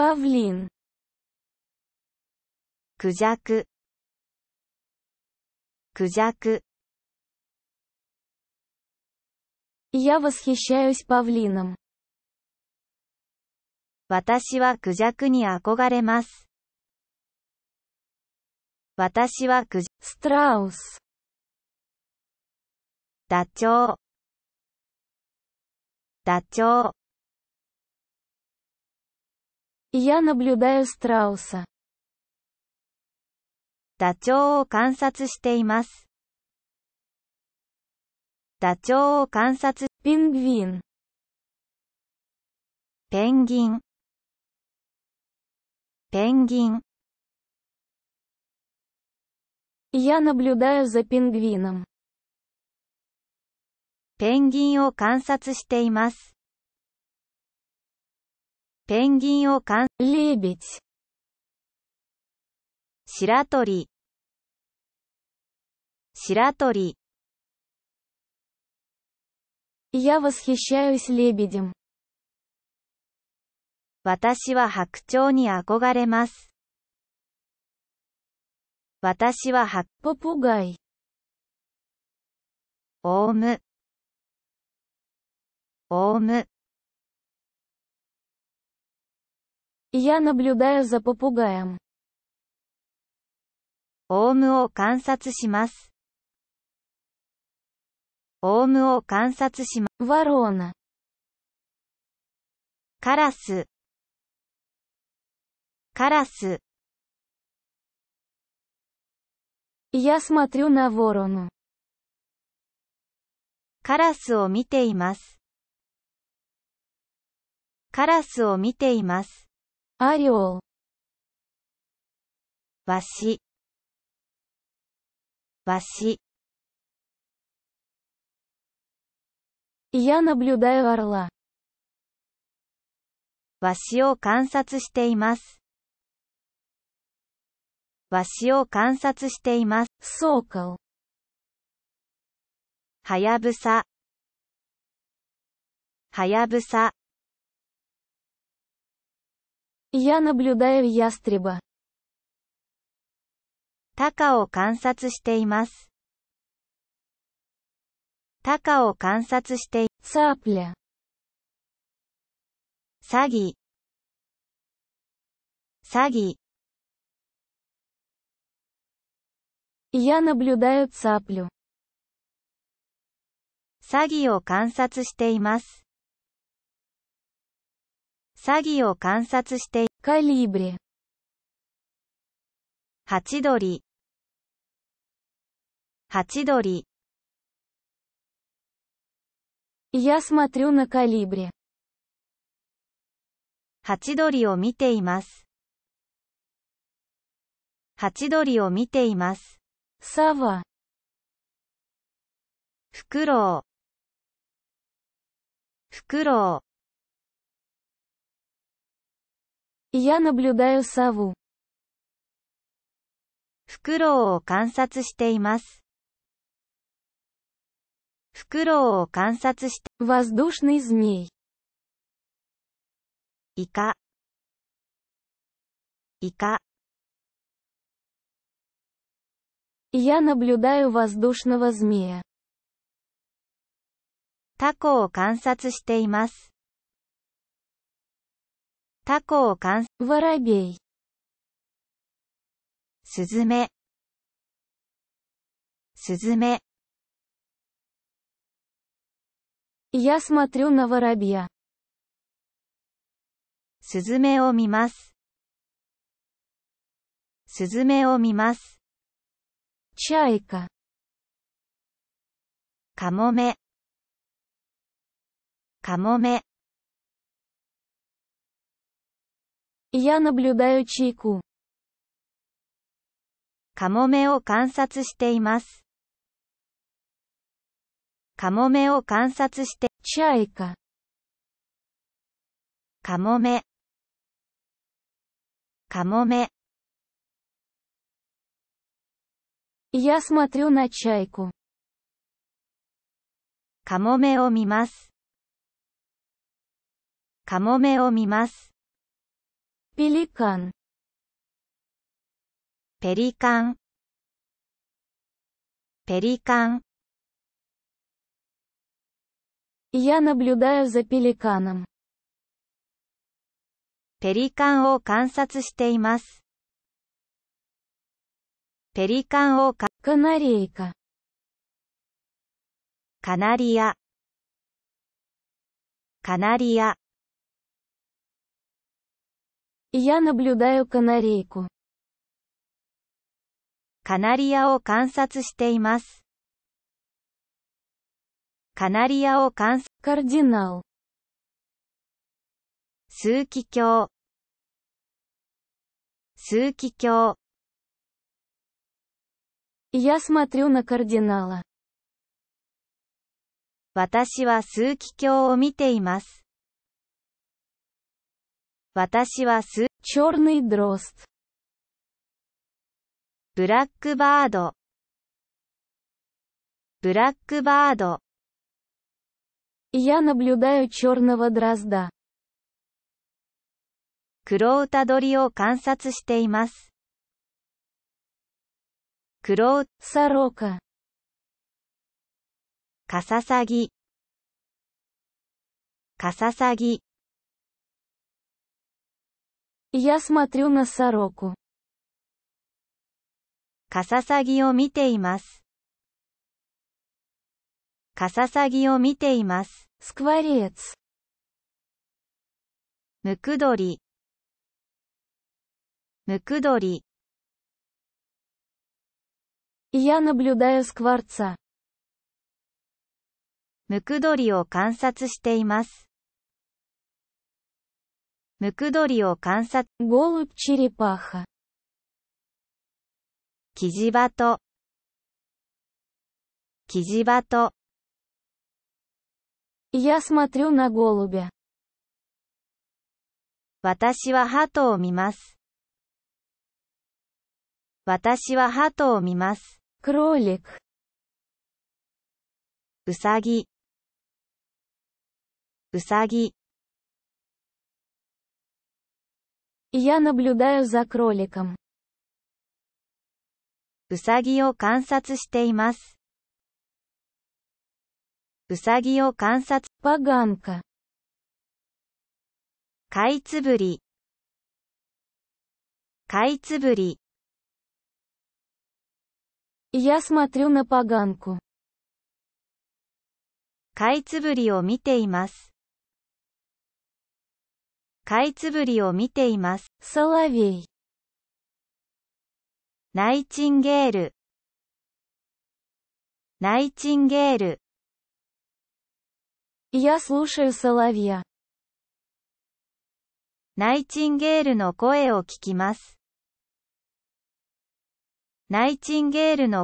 Павлин. Кузяк. Кузяк. Я восхищаюсь павлином. 私はクジャクに憧れます。私はクジャク。ストラウス。ダチョウ。ダチョウ。Я наблюдаю страуса. ダチョウを観察しています。ダチョウを観察。ペンギン。ペンギン。ペンギン。Я наблюдаю за пингвином. ペンギンを観察しています。ペンギンをかん、リービチ。白鳥、白鳥。Я восхищаюсь лебедем. 私は白鳥に憧れます。私は白ポぽがい。オウム。オウム。Я наблюдаю за попугаем. オを観察します。オウムを観察します。Ворона. カラス。カラス。Я смотрю на ворону. カラスを見ています。カラスを見ています。ありょう。わし。わし。Я наблюдаю о わしを観察しています。わしを観察しています。そうか。はやぶさ。はやぶさ。Я наблюдаю ястреба. タカを観察しています。タカを観察してい、цапля. 詐欺。詐欺。Я наблюдаю цаплю. 詐欺を観察しています。詐欺を観察してカリブ l ハチドリハチドリ Я смотрю на калибре. ハチドリを見ています。ハチドリを見ています。サワ。フクロウ。フクロウ。Я наблюдаю сову. フクロウを観察しています。フクロウを観察して、воздушный змей。イカ。イカ。Я наблюдаю воздушного змея. タコを観察しています。タコをかん、о わら б е й スズメスズメ Я смотрю на воробья スズを見ますすずめを見ますちあいか。かもめ。かもめ。Я наблюдаю чайку. カモメを観察しています。カモメを観察して、ч а й к カモメ。カモメ。Я смотрю на чайку. カモメを見ます。カモメを見ます。p e l i ペ a n p e l i ン。a n p e l i a n Я наблюдаю за пеликаном. ペリカンを観察しています。ペリカンをカナリーカナリア。カナリア。Я наблюдаю канарейку. カナリアを観察しています。カナリアを観察。カーディナル。枢機鏡。枢機鏡。Я смотрю на кардинала. 私は数奇鏡を見ています。私はす、チョルニドロス。ブラックバード。ブラックバード。Я наблюдаю черного дрозда. 黒歌を観察しています。黒、う о р о к а カササギ。カササギ。Я смотрю на сороку. カササギを見ています。カササギを見ています。Скворец. ムクドリ。ムクドリ。Я наблюдаю скворца. ムクドリを観察しています。ムクドリを観察。ゴル л チリパハ。キジバト。キジバト。Я смотрю на голубя. 私はハトを見ます。私はハトを見ます。クローリック。うさぎ。うさぎ。Я наблюдаю за кроликом. うさぎを観察しています。うさぎを観察。Поганка. かいつぶり。かいつぶり。Я смотрю на поганку. かいつぶりを見ています。を見ています。ソビナイチンゲール。ナイチンゲール。Я слушаю соловья. ナイチンゲールの声を聞きます。ナイチンゲールの